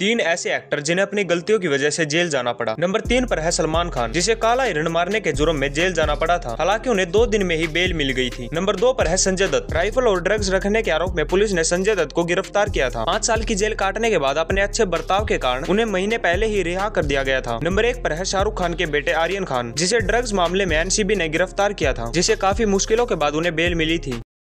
तीन ऐसे एक्टर जिन्हें अपनी गलतियों की वजह से जेल जाना पड़ा नंबर तीन पर है सलमान खान जिसे काला हिरण मारने के जुर्म में जेल जाना पड़ा था हालांकि उन्हें दो दिन में ही बेल मिल गई थी नंबर दो पर है संजय दत्त राइफल और ड्रग्स रखने के आरोप में पुलिस ने संजय दत्त को गिरफ्तार किया था पाँच साल की जेल काटने के बाद अपने अच्छे बर्ताव के कारण उन्हें महीने पहले ही रिहा कर दिया गया था नंबर एक पर है शाहरुख खान के बेटे आर्यन खान जिसे ड्रग्स मामले में एन ने गिरफ्तार किया था जिसे काफी मुश्किलों के बाद उन्हें बेल मिली थी